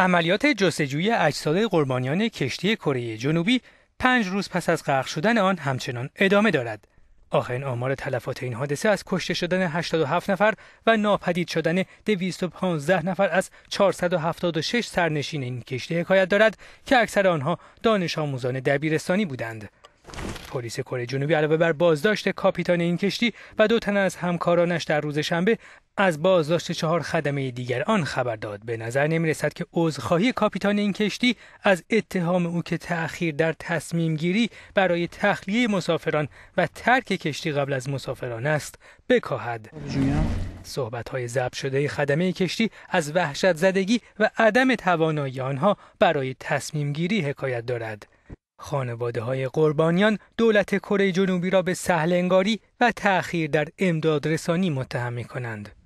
عملیات جستجوی اجساد قربانیان کشتی کره جنوبی پنج روز پس از غرق شدن آن همچنان ادامه دارد. آخرین آمار تلفات این حادثه از کشته شدن 87 نفر و ناپدید شدن 215 نفر از 476 سرنشین این کشتی حکایت دارد که اکثر آنها دانش آموزان دبیرستانی بودند. پلیس کره جنوبی علاوه بر بازداشت کاپیتان این کشتی و دو تن از همکارانش در روز شنبه از بازداشت چهار خدمه دیگر آن خبر داد به نظر نمی رسد که عذرخواهی کاپیتان این کشتی از اتهام او که تأخیر در تصمیم گیری برای تخلیه مسافران و ترک کشتی قبل از مسافران است بکاهد صحبت های ضبط شده خدمه کشتی از وحشت زدگی و عدم توانایی آنها برای تصمیم گیری حکایت دارد خانواده های قربانیان دولت کره جنوبی را به انگاری و تأخیر در امداد رسانی متهم می کنند.